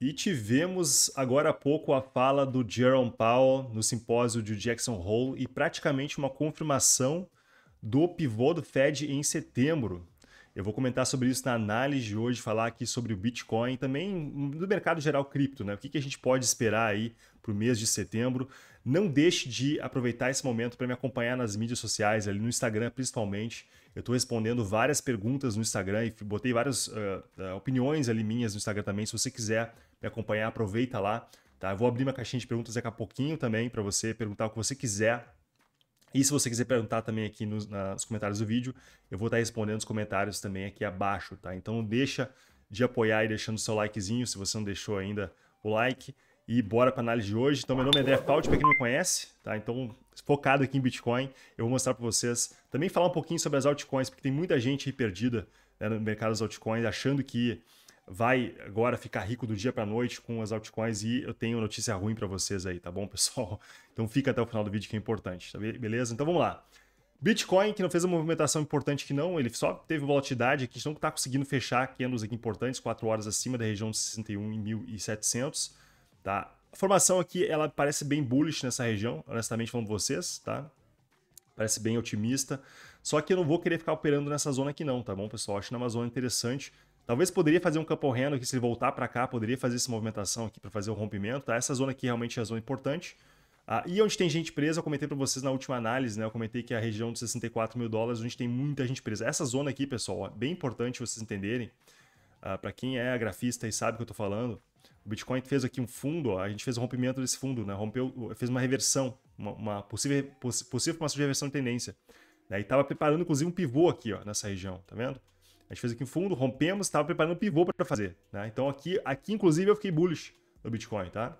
E tivemos agora há pouco a fala do Jerome Powell no simpósio de Jackson Hole e praticamente uma confirmação do pivô do Fed em setembro. Eu vou comentar sobre isso na análise de hoje, falar aqui sobre o Bitcoin, também do mercado geral cripto, né? O que, que a gente pode esperar aí para o mês de setembro. Não deixe de aproveitar esse momento para me acompanhar nas mídias sociais, ali no Instagram principalmente. Eu estou respondendo várias perguntas no Instagram e botei várias uh, opiniões ali minhas no Instagram também. Se você quiser me acompanhar, aproveita lá. Tá? Eu vou abrir uma caixinha de perguntas daqui a pouquinho também para você perguntar o que você quiser. E se você quiser perguntar também aqui nos, nos comentários do vídeo, eu vou estar respondendo os comentários também aqui abaixo, tá? Então deixa de apoiar e deixando o seu likezinho, se você não deixou ainda o like. E bora para a análise de hoje. Então, meu nome é André Fault, para quem não me conhece, tá? Então, focado aqui em Bitcoin, eu vou mostrar para vocês. Também falar um pouquinho sobre as altcoins, porque tem muita gente aí perdida né, no mercado das altcoins, achando que vai agora ficar rico do dia para noite com as altcoins e eu tenho notícia ruim para vocês aí, tá bom, pessoal? Então fica até o final do vídeo que é importante, tá beleza? Então vamos lá. Bitcoin, que não fez uma movimentação importante que não, ele só teve volatilidade, que a gente não está conseguindo fechar candles aqui importantes, 4 horas acima da região de 61.700 tá? A formação aqui, ela parece bem bullish nessa região, honestamente falando vocês, tá? Parece bem otimista. Só que eu não vou querer ficar operando nessa zona aqui não, tá bom, pessoal? Acho que é uma zona interessante. Talvez poderia fazer um campo reno aqui, se ele voltar para cá, poderia fazer essa movimentação aqui para fazer o rompimento, tá? Essa zona aqui realmente é a zona importante. Ah, e onde tem gente presa, eu comentei para vocês na última análise, né? Eu comentei que a região dos 64 mil dólares, onde tem muita gente presa. Essa zona aqui, pessoal, é bem importante vocês entenderem. Ah, para quem é grafista e sabe o que eu estou falando, o Bitcoin fez aqui um fundo, ó, a gente fez o rompimento desse fundo, né? Rompeu, fez uma reversão, uma, uma possível, poss, possível uma reversão de tendência. Né? E estava preparando, inclusive, um pivô aqui, ó, nessa região, tá vendo? A gente fez aqui um fundo, rompemos, estava preparando um pivô para fazer, né? Então aqui, aqui, inclusive, eu fiquei bullish no Bitcoin, tá?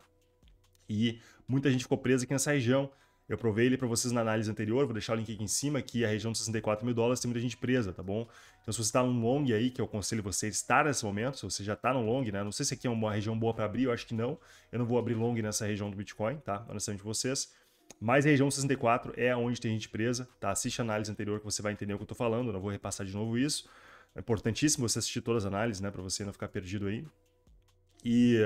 E muita gente ficou presa aqui nessa região, eu provei ele para vocês na análise anterior, vou deixar o link aqui em cima, que é a região dos 64 mil dólares tem muita gente presa, tá bom? Então se você está num long aí, que eu aconselho você a estar nesse momento, se você já está no long, né? Não sei se aqui é uma região boa para abrir, eu acho que não. Eu não vou abrir long nessa região do Bitcoin, tá? Honestamente vocês. Mas a região 64 é onde tem gente presa, tá? Assiste a análise anterior que você vai entender o que eu estou falando, eu não vou repassar de novo isso. É importantíssimo você assistir todas as análises, né? Para você não ficar perdido aí. E...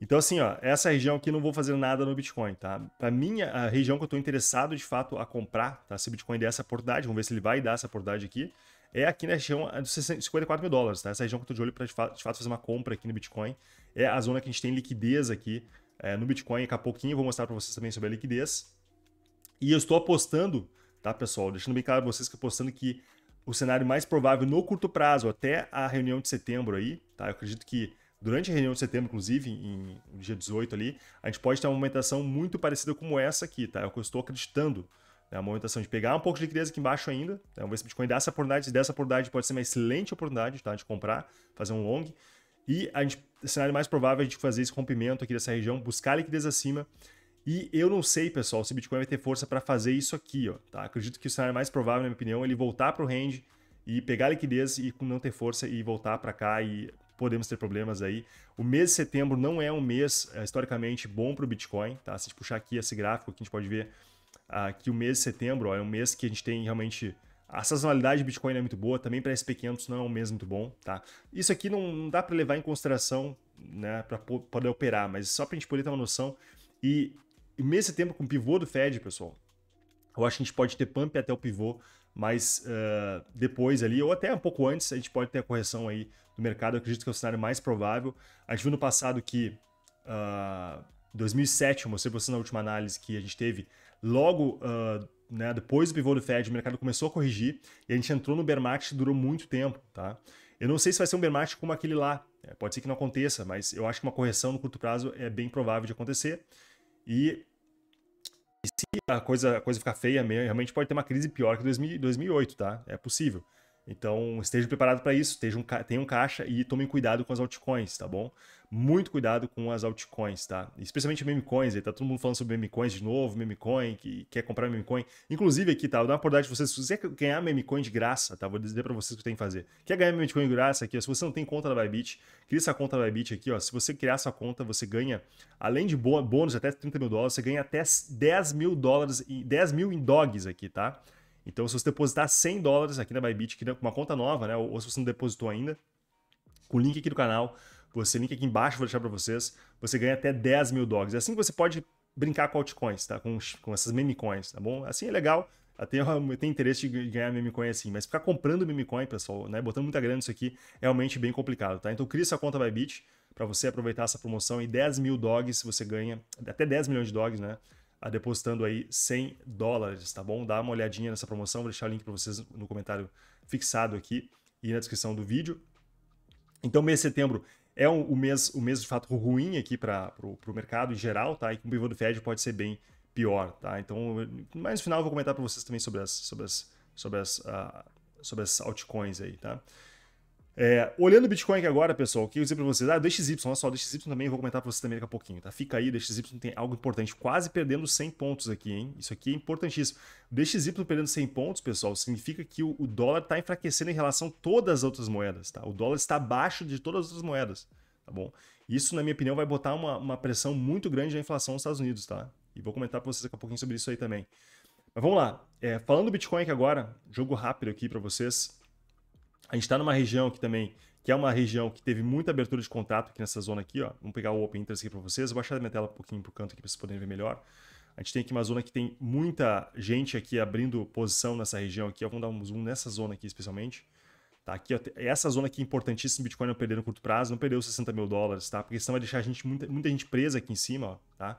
Então, assim, ó, essa região aqui não vou fazer nada no Bitcoin, tá? Para mim, a região que eu estou interessado de fato a comprar, tá? Se o Bitcoin der essa oportunidade, vamos ver se ele vai dar essa oportunidade aqui, é aqui na região dos 54 mil dólares, tá? Essa região que eu estou de olho para de, de fato fazer uma compra aqui no Bitcoin. É a zona que a gente tem liquidez aqui é, no Bitcoin. Daqui a pouquinho eu vou mostrar para vocês também sobre a liquidez. E eu estou apostando, tá, pessoal? Deixando bem claro para vocês que apostando que o cenário mais provável no curto prazo, até a reunião de setembro aí, tá? Eu acredito que durante a reunião de setembro, inclusive, em, dia 18 ali, a gente pode ter uma movimentação muito parecida como essa aqui, tá? É o que eu estou acreditando. Né? Uma movimentação de pegar um pouco de liquidez aqui embaixo ainda, né? vamos ver se o Bitcoin dá essa oportunidade, dessa oportunidade pode ser uma excelente oportunidade tá? de comprar, fazer um long. E a gente, o cenário mais provável é a gente fazer esse rompimento aqui dessa região, buscar liquidez acima. E eu não sei, pessoal, se o Bitcoin vai ter força para fazer isso aqui, ó, tá? Acredito que o cenário mais provável, na minha opinião, é ele voltar para o range e pegar liquidez e não ter força e voltar para cá e podemos ter problemas aí. O mês de setembro não é um mês é, historicamente bom para o Bitcoin, tá? Se a gente puxar aqui esse gráfico, aqui a gente pode ver ah, que o mês de setembro ó, é um mês que a gente tem realmente a sazonalidade do Bitcoin não é muito boa, também para SP500 não é um mês muito bom, tá? Isso aqui não, dá para levar em consideração, né, para poder operar, mas só para a gente poder ter uma noção. E, e mês de setembro com o pivô do Fed, pessoal, eu acho que a gente pode ter pump até o pivô mas uh, depois ali, ou até um pouco antes, a gente pode ter a correção aí do mercado. Eu acredito que é o cenário mais provável. A gente viu no passado que uh, 2007, eu mostrei para vocês na última análise que a gente teve, logo uh, né, depois do pivô do Fed, o mercado começou a corrigir e a gente entrou no bear market durou muito tempo, tá? Eu não sei se vai ser um bear market como aquele lá, né? pode ser que não aconteça, mas eu acho que uma correção no curto prazo é bem provável de acontecer. E se a coisa, a coisa ficar feia mesmo, realmente pode ter uma crise pior que 2000, 2008, tá? É possível. Então, esteja preparado para isso, esteja um, tenha um caixa e tomem cuidado com as altcoins, tá bom? Muito cuidado com as altcoins, tá? Especialmente meme coins, aí tá todo mundo falando sobre meme coins de novo, meme coin, que quer comprar meme coin. Inclusive aqui, tá? Eu dou uma oportunidade pra vocês, se você quer ganhar meme coin de graça, tá? Vou dizer para vocês o que tem que fazer. Quer ganhar meme coin de graça aqui, ó, se você não tem conta da Bybit, cria essa conta da Bybit aqui, ó. Se você criar sua conta, você ganha, além de bônus até 30 mil dólares, você ganha até 10 mil dólares, 10 mil em dogs aqui, tá? Então, se você depositar 100 dólares aqui na Bybit, com uma conta nova, né? Ou se você não depositou ainda, com o link aqui do canal, você link aqui embaixo, vou deixar para vocês, você ganha até 10 mil dogs. É assim que você pode brincar com altcoins, tá? Com, com essas meme coins, tá bom? Assim é legal, até eu tenho interesse de ganhar memecoin assim, mas ficar comprando memecoin, pessoal, né, botando muita grana nisso aqui, é realmente bem complicado, tá? Então cria sua conta Bybit para você aproveitar essa promoção e 10 mil dogs você ganha, até 10 milhões de dogs, né? depositando aí 100 dólares, tá bom? Dá uma olhadinha nessa promoção, vou deixar o link para vocês no comentário fixado aqui e na descrição do vídeo. Então, mês de setembro é um, o, mês, o mês de fato ruim aqui para o mercado em geral, tá? E com o pivô do Fed pode ser bem pior, tá? Então, mais no final eu vou comentar para vocês também sobre as, sobre as, sobre as, uh, sobre as altcoins aí, tá? É, olhando o Bitcoin aqui agora, pessoal, o que eu dizer para vocês? Ah, do XY, olha só, o XY também, eu vou comentar para vocês também daqui a pouquinho, tá? Fica aí, o XY tem algo importante, quase perdendo 100 pontos aqui, hein? Isso aqui é importantíssimo. o XY perdendo 100 pontos, pessoal, significa que o, o dólar está enfraquecendo em relação a todas as outras moedas, tá? O dólar está abaixo de todas as outras moedas, tá bom? Isso, na minha opinião, vai botar uma, uma pressão muito grande na inflação nos Estados Unidos, tá? E vou comentar para vocês daqui a pouquinho sobre isso aí também. Mas vamos lá, é, falando do Bitcoin aqui agora, jogo rápido aqui para vocês. A gente está numa região que também, que é uma região que teve muita abertura de contato aqui nessa zona aqui, ó. Vamos pegar o Open Interest aqui para vocês, vou baixar minha tela um pouquinho para o canto aqui para vocês poderem ver melhor. A gente tem aqui uma zona que tem muita gente aqui abrindo posição nessa região aqui, ó. Vamos dar um zoom nessa zona aqui especialmente. Tá, aqui, ó, essa zona aqui é importantíssima, Bitcoin não perder no curto prazo, não perdeu 60 mil dólares, tá? Porque senão vai deixar a gente, muita, muita gente presa aqui em cima, ó, tá?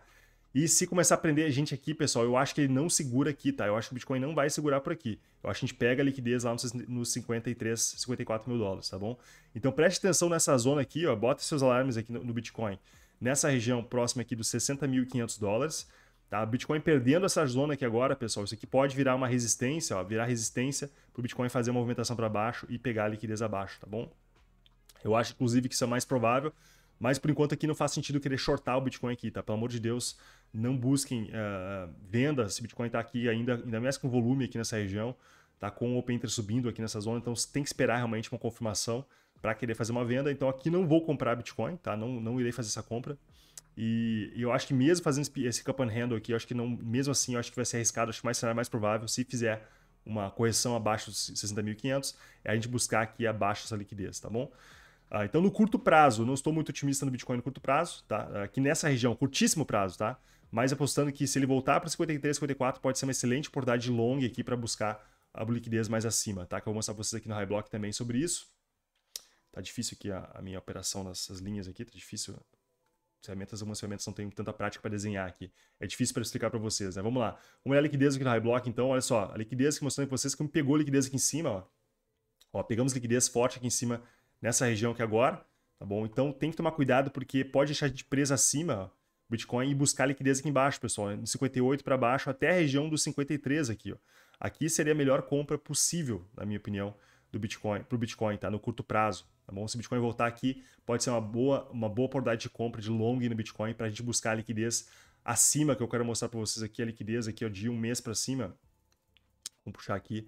E se começar a prender a gente aqui, pessoal, eu acho que ele não segura aqui, tá? Eu acho que o Bitcoin não vai segurar por aqui. Eu acho que a gente pega a liquidez lá nos 53, 54 mil dólares, tá bom? Então preste atenção nessa zona aqui, ó. Bota seus alarmes aqui no, Bitcoin. Nessa região próxima aqui dos 60.500 dólares, tá? Bitcoin perdendo essa zona aqui agora, pessoal. Isso aqui pode virar uma resistência, ó. Virar resistência para o Bitcoin fazer uma movimentação para baixo e pegar a liquidez abaixo, tá bom? Eu acho, inclusive, que isso é mais provável. Mas por enquanto aqui não faz sentido querer shortar o Bitcoin aqui, tá? Pelo amor de Deus, não busquem uh, ah, ah, venda, se Bitcoin está aqui ainda, ainda mais com volume aqui nessa região, está com o Open Interest subindo aqui nessa zona, então você tem que esperar realmente uma confirmação para querer fazer uma venda. Então aqui não vou comprar Bitcoin, tá? Não, não irei fazer essa compra. E, eu acho que mesmo fazendo esse cup and handle aqui, eu acho que não, mesmo assim, eu acho que vai ser arriscado, acho que mais será mais provável se fizer uma correção abaixo dos 60.500, é a gente buscar aqui abaixo essa liquidez, tá bom? Ah, então no curto prazo, não estou muito otimista no Bitcoin no curto prazo, tá? Aqui nessa região, curtíssimo prazo, tá? mas apostando que se ele voltar para 53, 54, pode ser uma excelente oportunidade de long aqui para buscar a liquidez mais acima, tá? Que eu vou mostrar para vocês aqui no High Block também sobre isso. Tá difícil aqui a, a minha operação nessas linhas aqui, tá difícil. Ferramentas, algumas ferramentas não têm tanta prática para desenhar aqui. É difícil para explicar para vocês, né? Vamos lá. Vamos olhar a liquidez aqui no High Block, então. Olha só, a liquidez que mostrando para vocês que me pegou a liquidez aqui em cima, ó. Ó, pegamos liquidez forte aqui em cima nessa região aqui agora, tá bom? Então tem que tomar cuidado porque pode deixar de presa acima, ó Bitcoin e buscar liquidez aqui embaixo, pessoal, de 58 para baixo até a região dos 53 aqui. Ó. Aqui seria a melhor compra possível, na minha opinião, do Bitcoin para o Bitcoin, tá? No curto prazo. Tá bom? Se o Bitcoin voltar aqui, pode ser uma boa, uma boa oportunidade de compra de long no Bitcoin para a gente buscar a liquidez acima, que eu quero mostrar para vocês aqui, a liquidez aqui ó, de um mês para cima. Vamos puxar aqui.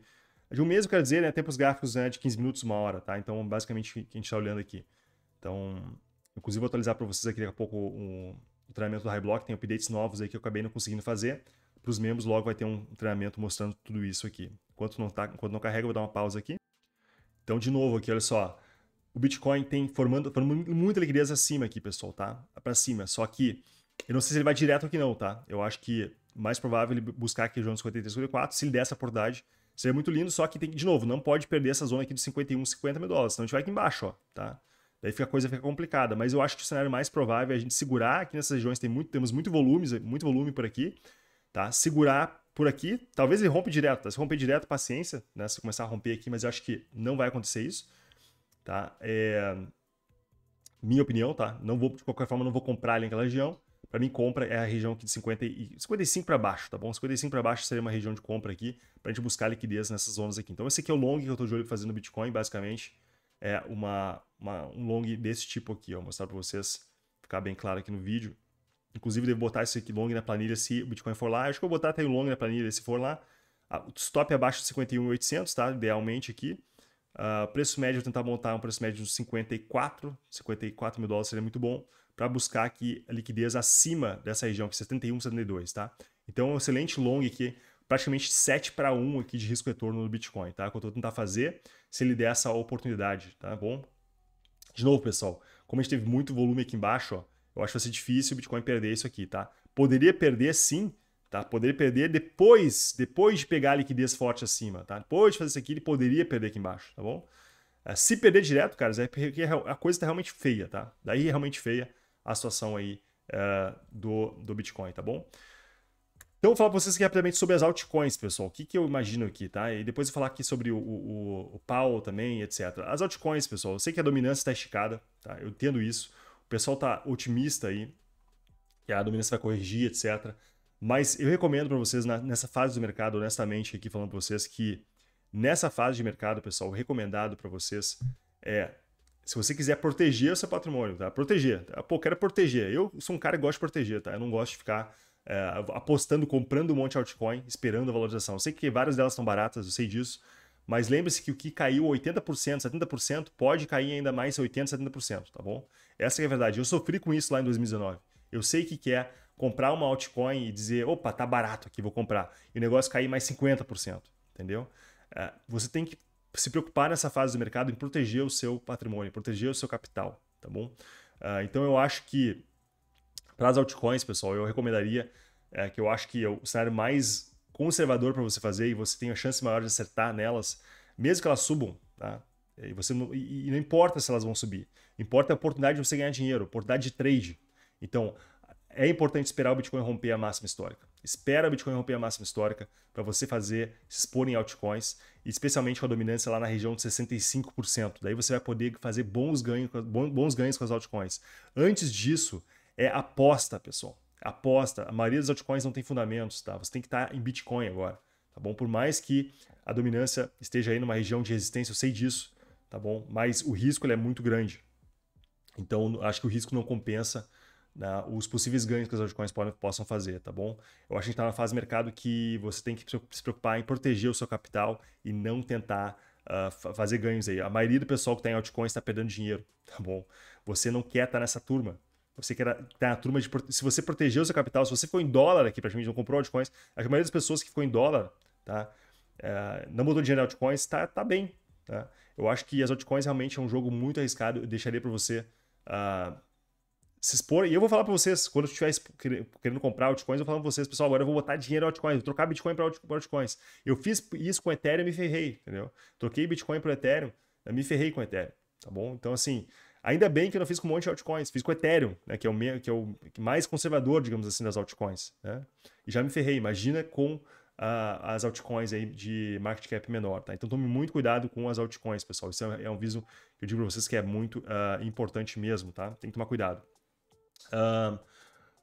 De um mês, eu quero dizer, né? Tempos gráficos né, de 15 minutos, uma hora, tá? Então, basicamente, o que a gente está olhando aqui. Então, inclusive, vou atualizar para vocês aqui daqui a pouco um, o treinamento do High Block, tem updates novos aí que eu acabei não conseguindo fazer. Para os membros, logo vai ter um treinamento mostrando tudo isso aqui. Enquanto não, tá, enquanto não carrega, eu vou dar uma pausa aqui. Então, de novo aqui, olha só. O Bitcoin tem formando, tá formando muita liquidez acima aqui, pessoal, tá? Para cima. Só que eu não sei se ele vai direto aqui não, tá? Eu acho que mais provável ele buscar aqui região dos 53, 54. Se ele der essa oportunidade, seria muito lindo. Só que, tem, de novo, não pode perder essa zona aqui de 51, 50 mil dólares. Senão a gente vai aqui embaixo, ó, tá? Daí fica, a coisa fica complicada. Mas eu acho que o cenário mais provável é a gente segurar aqui nessas regiões, tem muito, temos muito volumes, muito volume por aqui, tá? Segurar por aqui, talvez ele rompe direto, tá? Se romper direto, paciência, né? Se começar a romper aqui, mas eu acho que não vai acontecer isso, tá? É... Minha opinião, tá? Não vou, de qualquer forma, não vou comprar ali naquela região. Para mim, compra é a região aqui de 50 e 55 para baixo, tá bom? 55 para baixo seria uma região de compra aqui, para a gente buscar liquidez nessas zonas aqui. Então, esse aqui é o long que eu estou de olho fazendo no Bitcoin, basicamente é uma, uma, um long desse tipo aqui. Vou mostrar para vocês, ficar bem claro aqui no vídeo. Inclusive, devo botar esse aqui long na planilha se o Bitcoin for lá. acho que eu vou botar até o long na planilha se for lá. Ah, o stop abaixo de 51.800, tá? Idealmente aqui. Uh, preço médio, eu tentar montar um preço médio de uns 54, 54 mil dólares seria muito bom para buscar aqui a liquidez acima dessa região, que é 71, 72, tá? Então, um excelente long aqui praticamente 7 para 1 aqui de risco retorno no Bitcoin, tá? Que eu vou tentar fazer se ele der essa oportunidade, tá bom? De novo, pessoal, como a gente teve muito volume aqui embaixo, ó, eu acho que vai ser difícil o Bitcoin perder isso aqui, tá? Poderia perder sim, tá? Poderia perder depois, depois de pegar a liquidez forte acima, tá? Depois de fazer isso aqui, ele poderia perder aqui embaixo, tá bom? É, se perder direto, cara, é é a coisa está realmente feia, tá? Daí é realmente feia a situação aí uh, do, do Bitcoin, tá bom? Então, vou falar para vocês aqui rapidamente sobre as altcoins, pessoal. O que, que eu imagino aqui, tá? E depois eu falar aqui sobre o, o, o pau também, etc. As altcoins, pessoal, eu sei que a dominância está esticada, tá? Eu entendo isso. O pessoal está otimista aí, que a dominância vai corrigir, etc. Mas eu recomendo para vocês, na, nessa fase do mercado, honestamente, aqui falando para vocês que nessa fase de mercado, pessoal, o recomendado para vocês é se você quiser proteger o seu patrimônio, tá? Proteger. Tá? Pô, quero proteger. Eu sou um cara que gosta de proteger, tá? Eu não gosto de ficar é, apostando, comprando um monte de altcoin, esperando a valorização. Eu sei que várias delas são baratas, eu sei disso, mas lembre-se que o que caiu 80%, 70% pode cair ainda mais 80%, 70%, tá bom? Essa é a verdade. Eu sofri com isso lá em 2019. Eu sei que quer é comprar uma altcoin e dizer, opa, tá barato aqui, vou comprar. E o negócio cair mais 50%, entendeu? É, você tem que se preocupar nessa fase do mercado em proteger o seu patrimônio, proteger o seu capital, tá bom? Uh, então eu acho que para as altcoins, pessoal, eu recomendaria é, que eu acho que é o cenário mais conservador para você fazer e você tem a chance maior de acertar nelas, mesmo que elas subam, tá? E, você não, e, não importa se elas vão subir. Importa a oportunidade de você ganhar dinheiro, oportunidade de trade. Então, é importante esperar o Bitcoin romper a máxima histórica. Espera o Bitcoin romper a máxima histórica para você fazer, se expor em altcoins, especialmente com a dominância lá na região de 65%. Daí você vai poder fazer bons ganhos, bons ganhos com as altcoins. Antes disso, é aposta, pessoal. Aposta. A maioria dos altcoins não tem fundamentos, tá? Você tem que estar em Bitcoin agora, tá bom? Por mais que a dominância esteja aí numa região de resistência, eu sei disso, tá bom? Mas o risco ele é muito grande. Então, acho que o risco não compensa né, os possíveis ganhos que as altcoins podem, possam fazer, tá bom? Eu acho que a gente está na fase de mercado que você tem que se preocupar em proteger o seu capital e não tentar Uh, fazer ganhos aí. A maioria do pessoal que está em altcoins está perdendo dinheiro, tá bom? Você não quer estar tá nessa turma, você que tá na turma de. Se você protegeu o seu capital, se você ficou em dólar aqui, praticamente não comprou altcoins, a maioria das pessoas que ficou em dólar, tá? É, não mudou dinheiro em altcoins, tá, tá bem. Tá? Eu acho que as altcoins realmente é um jogo muito arriscado. Eu deixaria para você uh, se expor. E eu vou falar para vocês, quando eu estiver querendo comprar altcoins, eu vou falar para vocês, pessoal, agora eu vou botar dinheiro em altcoins, vou trocar Bitcoin para altcoins. Eu fiz isso com Ethereum e me ferrei, entendeu? Troquei Bitcoin para Ethereum, me ferrei com Ethereum, tá bom? Então, assim, Ainda bem que eu não fiz com um monte de altcoins, fiz com Ethereum, né, que, é o me, que é o mais conservador, digamos assim, das altcoins. Né? E já me ferrei, imagina com uh, as altcoins aí de market cap menor. Tá? Então tome muito cuidado com as altcoins, pessoal. Isso é, é um aviso que eu digo para vocês que é muito uh, importante mesmo, tá? Tem que tomar cuidado. Uh,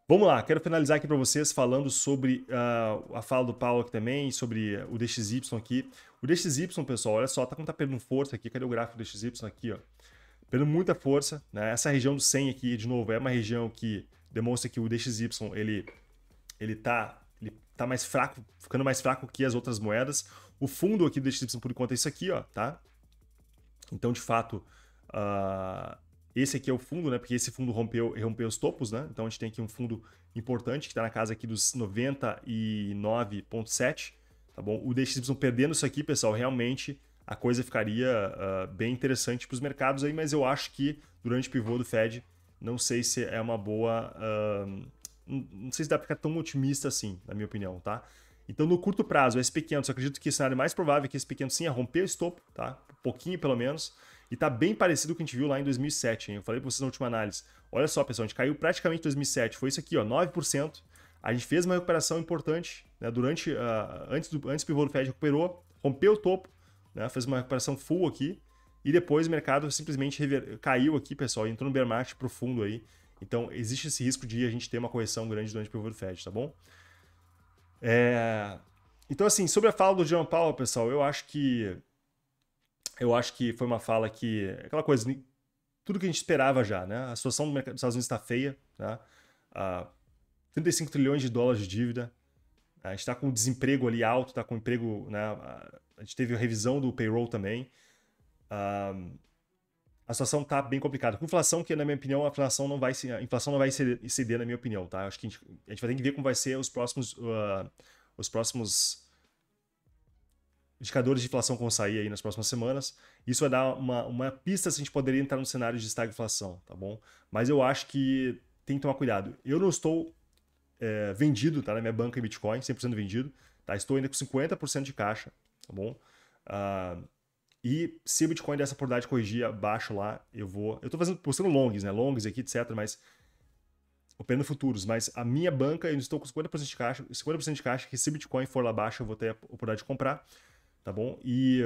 Vamos lá, quero finalizar aqui para vocês falando sobre uh, a fala do Paulo aqui também, sobre o DXY aqui. O DXY, pessoal, olha só, tá com tá perdendo força aqui, cadê o gráfico do DXY aqui, ó? perdendo muita força. Né? Essa região do 100 aqui, de novo, é uma região que demonstra que o DXY ele ele tá ele tá mais fraco, ficando mais fraco que as outras moedas. O fundo aqui do DXY por enquanto é isso aqui, ó, tá? Então, de fato, uh, esse aqui é o fundo, né? Porque esse fundo rompeu, rompeu os topos, né? Então a gente tem aqui um fundo importante que está na casa aqui dos 99.7, tá bom? O DXY perdendo isso aqui, pessoal, realmente a coisa ficaria uh, bem interessante para os mercados aí, mas eu acho que durante o pivô do Fed, não sei se é uma boa. Uh, não sei se dá para ficar tão otimista assim, na minha opinião, tá? Então, no curto prazo, SP500, eu acredito que o cenário é mais provável é que esse pequeno sim é romper o estopo, tá? Um pouquinho pelo menos. E tá bem parecido com o que a gente viu lá em 2007, hein? Eu falei para vocês na última análise. Olha só, pessoal, a gente caiu praticamente em 2007, foi isso aqui, ó, 9%. A gente fez uma recuperação importante, né? Durante, uh, antes, do, antes do pivô do Fed recuperou, rompeu o topo, né? fez uma recuperação full aqui, e depois o mercado simplesmente rever... caiu aqui, pessoal, e entrou no bear market profundo aí. Então, existe esse risco de a gente ter uma correção grande durante o pivô do Fed, tá bom? É... Então, assim, sobre a fala do John Powell, pessoal, eu acho que... Eu acho que foi uma fala que... Aquela coisa, tudo que a gente esperava já, né? A situação do mercado dos Estados Unidos está feia, tá? ah, né? 35 trilhões de dólares de dívida, a gente está com um desemprego ali alto, está com um emprego, né, a gente teve a revisão do payroll também. Um, a situação tá bem complicada. Com inflação, que na minha opinião, a inflação não vai, a inflação não vai ceder, na minha opinião, tá? Acho que a gente, a gente, vai ter que ver como vai ser os próximos, uh, os próximos indicadores de inflação que vão sair aí nas próximas semanas. Isso vai dar uma, uma pista se a gente poderia entrar no cenário de estagflação, tá bom? Mas eu acho que tem que tomar cuidado. Eu não estou é, vendido, tá? Na minha banca em Bitcoin, 100% vendido, tá? Estou ainda com 50% de caixa, tá bom? Uh, e se o Bitcoin dessa oportunidade corrigir abaixo lá, eu vou. Eu estou fazendo postando longs, né? Longs aqui, etc. Mas operando futuros. Mas a minha banca, eu estou com 50% de caixa, 50% de caixa, que se o Bitcoin for lá abaixo, eu vou ter a oportunidade de comprar, tá bom? E,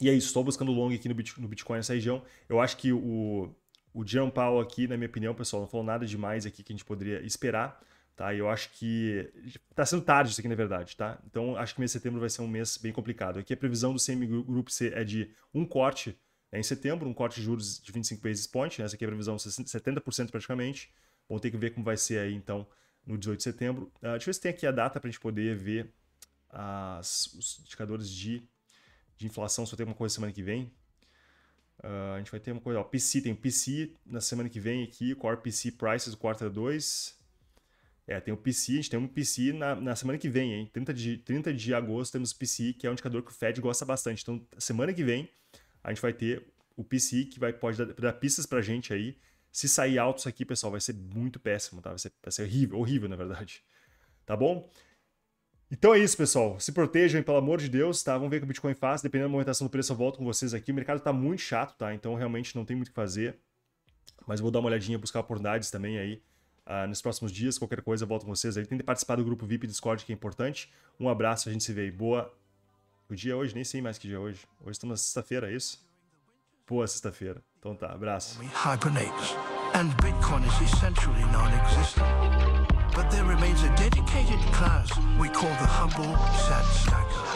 e é isso, estou buscando long aqui no Bitcoin nessa região. Eu acho que o, o Jerome aqui, na minha opinião, pessoal, não falou nada demais aqui que a gente poderia esperar. Tá? E eu acho que está sendo tarde isso aqui, na verdade, tá? Então acho que mês de setembro vai ser um mês bem complicado. Aqui a previsão do CM Group C é de um corte né, em setembro, um corte de juros de 25 basis points, né? Essa aqui é a previsão 70% praticamente. Vamos ter que ver como vai ser aí, então, no 18 de setembro. Uh, deixa eu ver se tem aqui a data para a gente poder ver as, os indicadores de, de inflação, se vai ter alguma coisa semana que vem. Uh, a gente vai ter uma coisa, ó, PC, tem PC na semana que vem aqui, Core PC Prices, quarta 2. É, tem o PC, a gente tem um PC na, na semana que vem, hein? 30 de, 30 de agosto temos o PC, que é um indicador que o Fed gosta bastante. Então, semana que vem, a gente vai ter o PC que vai, pode dar, dar pistas pra gente aí. Se sair alto isso aqui, pessoal, vai ser muito péssimo, tá? Vai ser, vai ser horrível, horrível, na verdade. Tá bom? Então é isso, pessoal. Se protejam, pelo amor de Deus, tá? Vamos ver o que o Bitcoin faz. Dependendo da movimentação do preço, eu volto com vocês aqui. O mercado tá muito chato, tá? Então realmente não tem muito o que fazer. Mas vou dar uma olhadinha, buscar oportunidades também aí ah, nos próximos dias. Qualquer coisa, eu volto com vocês aí. Tentem participar do grupo VIP Discord, que é importante. Um abraço, a gente se vê aí. Boa. O dia é hoje? Nem sei mais que dia é hoje. Hoje estamos tá na sexta-feira, é isso? Boa sexta-feira. Então tá, abraço. Hibernates, and Bitcoin is essentially non-existent. But there remains a dedicated class we call the humble sad stacker.